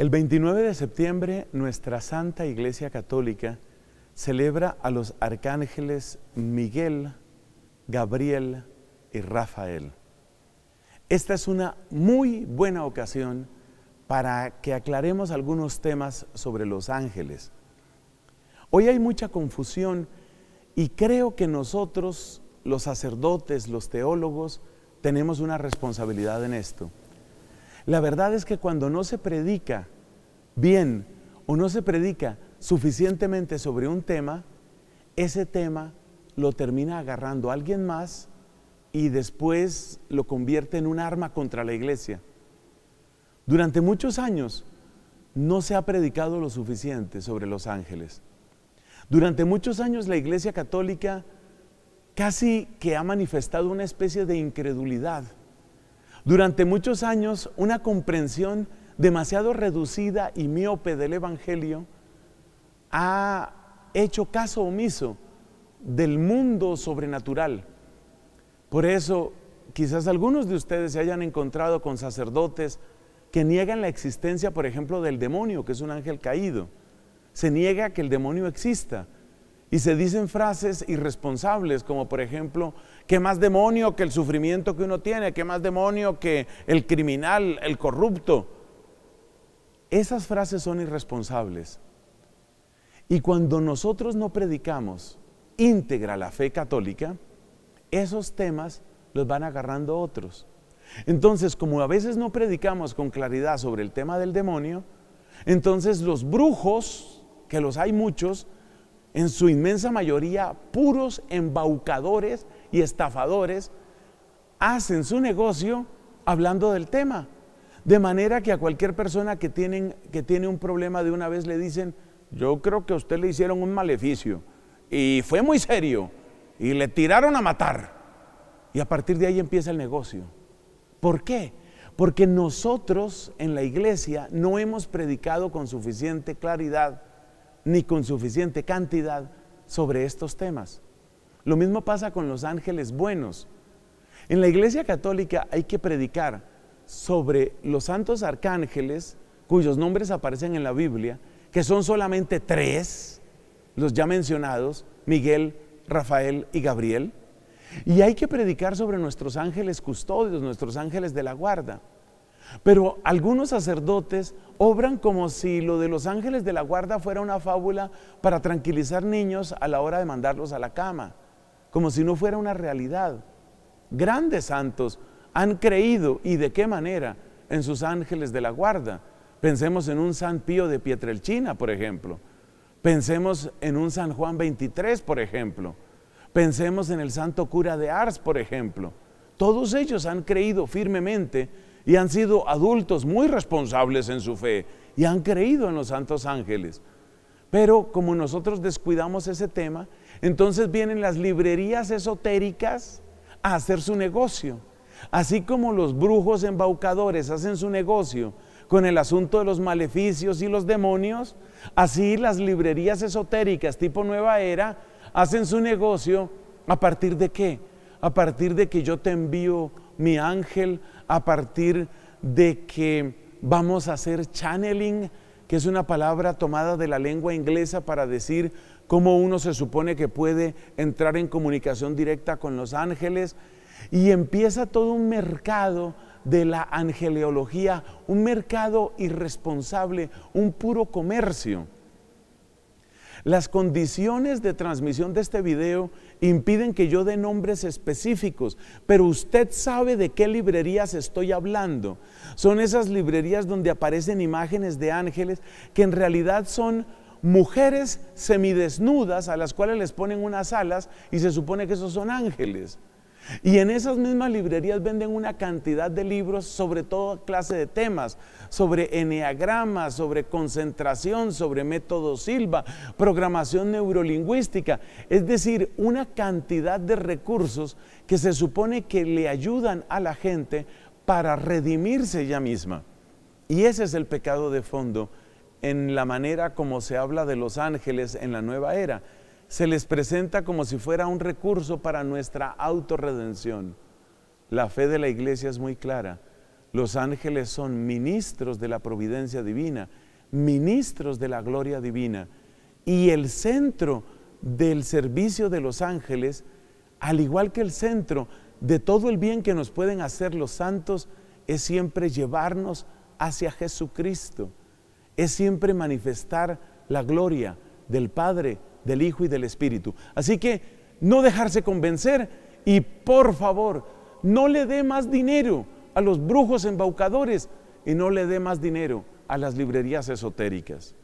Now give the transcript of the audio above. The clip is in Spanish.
El 29 de septiembre nuestra Santa Iglesia Católica celebra a los arcángeles Miguel, Gabriel y Rafael. Esta es una muy buena ocasión para que aclaremos algunos temas sobre los ángeles. Hoy hay mucha confusión y creo que nosotros, los sacerdotes, los teólogos, tenemos una responsabilidad en esto. La verdad es que cuando no se predica bien o no se predica suficientemente sobre un tema, ese tema lo termina agarrando alguien más y después lo convierte en un arma contra la iglesia. Durante muchos años no se ha predicado lo suficiente sobre los ángeles. Durante muchos años la iglesia católica casi que ha manifestado una especie de incredulidad durante muchos años una comprensión demasiado reducida y miope del Evangelio ha hecho caso omiso del mundo sobrenatural. Por eso, quizás algunos de ustedes se hayan encontrado con sacerdotes que niegan la existencia, por ejemplo, del demonio, que es un ángel caído. Se niega que el demonio exista y se dicen frases irresponsables, como por ejemplo, ¿qué más demonio que el sufrimiento que uno tiene? ¿Qué más demonio que el criminal, el corrupto? Esas frases son irresponsables. Y cuando nosotros no predicamos íntegra la fe católica, esos temas los van agarrando otros. Entonces, como a veces no predicamos con claridad sobre el tema del demonio, entonces los brujos, que los hay muchos, en su inmensa mayoría puros embaucadores y estafadores, hacen su negocio hablando del tema. De manera que a cualquier persona que, tiene un problema de una vez le dicen, yo creo que a usted le hicieron un maleficio. Y fue muy serio. Y le tiraron a matar. Y a partir de ahí empieza el negocio. ¿Por qué? Porque nosotros en la iglesia no hemos predicado con suficiente claridad ni con suficiente cantidad sobre estos temas. Lo mismo pasa con los ángeles buenos. En la Iglesia Católica hay que predicar sobre los santos arcángeles cuyos nombres aparecen en la Biblia, que son solamente tres, los ya mencionados, Miguel, Rafael y Gabriel. Y hay que predicar sobre nuestros ángeles custodios, nuestros ángeles de la guarda. Pero algunos sacerdotes obran como si lo de los ángeles de la guarda fuera una fábula para tranquilizar niños a la hora de mandarlos a la cama, como si no fuera una realidad. Grandes santos han creído y de qué manera en sus ángeles de la guarda. Pensemos en un San Pío de Pietrelchina, por ejemplo. Pensemos en un San Juan 23, por ejemplo. Pensemos en el Santo Cura de Ars, por ejemplo. Todos ellos han creído firmemente y han sido adultos muy responsables en su fe y han creído en los santos ángeles. Pero como nosotros descuidamos ese tema, entonces vienen las librerías esotéricas a hacer su negocio. Así como los brujos embaucadores hacen su negocio con el asunto de los maleficios y los demonios, así las librerías esotéricas tipo Nueva Era hacen su negocio a partir de qué? A partir de que yo te envío mi ángel a partir de que vamos a hacer channeling, que es una palabra tomada de la lengua inglesa para decir cómo uno se supone que puede entrar en comunicación directa con los ángeles. Y empieza todo un mercado de la angeleología, un mercado irresponsable, un puro comercio las condiciones de transmisión de este video impiden que yo dé nombres específicos, pero usted sabe de qué librerías estoy hablando. Son esas librerías donde aparecen imágenes de ángeles que en realidad son mujeres semidesnudas a las cuales les ponen unas alas y se supone que esos son ángeles. Y en esas mismas librerías venden una cantidad de libros sobre toda clase de temas, sobre eneagrama, sobre concentración, sobre método Silva, programación neurolingüística, es decir, una cantidad de recursos que se supone que le ayudan a la gente para redimirse ella misma. Y ese es el pecado de fondo en la manera como se habla de los ángeles en la nueva era se les presenta como si fuera un recurso para nuestra autorredención. La fe de la iglesia es muy clara. Los ángeles son ministros de la providencia divina, ministros de la gloria divina. Y el centro del servicio de los ángeles, al igual que el centro de todo el bien que nos pueden hacer los santos, es siempre llevarnos hacia Jesucristo. Es siempre manifestar la gloria del Padre, del Hijo y del Espíritu. Así que no dejarse convencer y por favor, no le dé más dinero a los brujos embaucadores y no le dé más dinero a las librerías esotéricas.